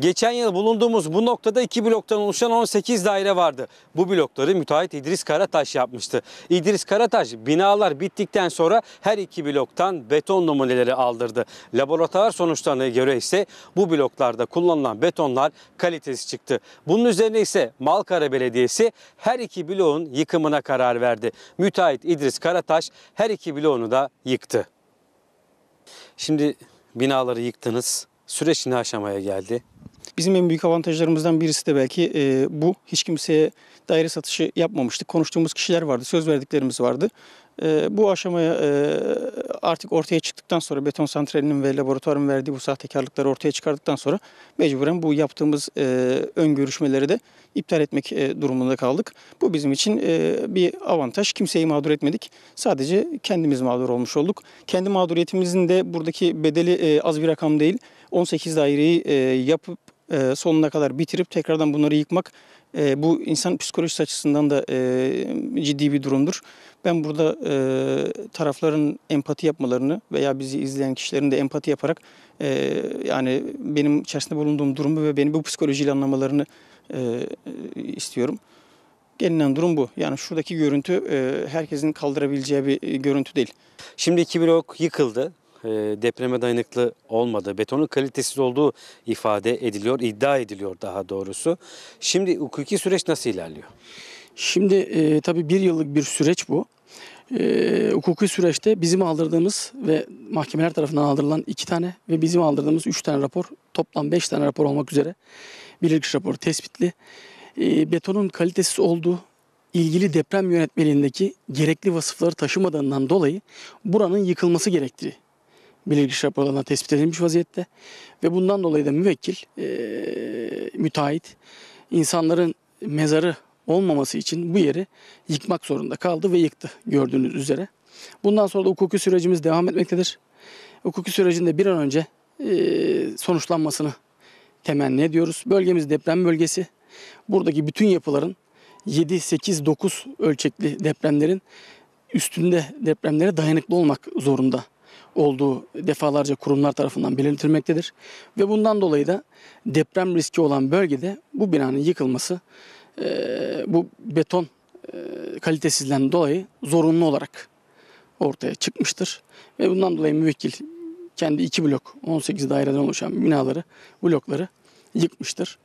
Geçen yıl bulunduğumuz bu noktada iki bloktan oluşan 18 daire vardı. Bu blokları müteahhit İdris Karataş yapmıştı. İdris Karataş binalar bittikten sonra her iki bloktan beton numuneleri aldırdı. Laboratuvar sonuçlarına göre ise bu bloklarda kullanılan betonlar kalitesi çıktı. Bunun üzerine ise Malkara Belediyesi her iki bloğun yıkımına karar verdi. Müteahhit İdris Karataş her iki bloğunu da yıktı. Şimdi binaları yıktınız. Süreç ne aşamaya geldi? Bizim en büyük avantajlarımızdan birisi de belki e, bu. Hiç kimseye daire satışı yapmamıştık. Konuştuğumuz kişiler vardı, söz verdiklerimiz vardı. E, bu aşamaya e, artık ortaya çıktıktan sonra beton santralinin ve laboratuvarın verdiği bu sahtekarlıkları ortaya çıkardıktan sonra mecburen bu yaptığımız e, ön görüşmeleri de iptal etmek e, durumunda kaldık. Bu bizim için e, bir avantaj. Kimseyi mağdur etmedik. Sadece kendimiz mağdur olmuş olduk. Kendi mağduriyetimizin de buradaki bedeli e, az bir rakam değil. 18 daireyi e, yapıp e, sonuna kadar bitirip tekrardan bunları yıkmak e, bu insan psikolojisi açısından da e, ciddi bir durumdur. Ben burada e, tarafların empati yapmalarını veya bizi izleyen kişilerin de empati yaparak yani benim içerisinde bulunduğum durumu ve beni bu psikolojiyle anlamalarını istiyorum. Gelinen durum bu. Yani şuradaki görüntü herkesin kaldırabileceği bir görüntü değil. Şimdi iki blok yıkıldı. E, depreme dayanıklı olmadığı, betonun kalitesiz olduğu ifade ediliyor, iddia ediliyor daha doğrusu. Şimdi hukuki süreç nasıl ilerliyor? Şimdi e, tabii bir yıllık bir süreç bu. E, hukuki süreçte bizim aldırdığımız ve mahkemeler tarafından aldırılan iki tane ve bizim aldırdığımız üç tane rapor, toplam beş tane rapor olmak üzere bilirkişi raporu tespitli. E, betonun kalitesiz olduğu ilgili deprem yönetmeliğindeki gerekli vasıfları taşımadığından dolayı buranın yıkılması gerektiği bilirkişi raporlarından tespit edilmiş vaziyette. Ve bundan dolayı da müvekkil, e, müteahhit insanların mezarı olmaması için bu yeri yıkmak zorunda kaldı ve yıktı gördüğünüz üzere. Bundan sonra da hukuki sürecimiz devam etmektedir. Hukuki sürecinde bir an önce e, sonuçlanmasını temenni ediyoruz. Bölgemiz deprem bölgesi. Buradaki bütün yapıların 7, 8, 9 ölçekli depremlerin üstünde depremlere dayanıklı olmak zorunda olduğu defalarca kurumlar tarafından belirtilmektedir. Ve bundan dolayı da deprem riski olan bölgede bu binanın yıkılması e, bu beton e, kalitesizliğinden dolayı zorunlu olarak ortaya çıkmıştır. Ve bundan dolayı müvekkil kendi iki blok 18 daireden oluşan binaları, blokları yıkmıştır.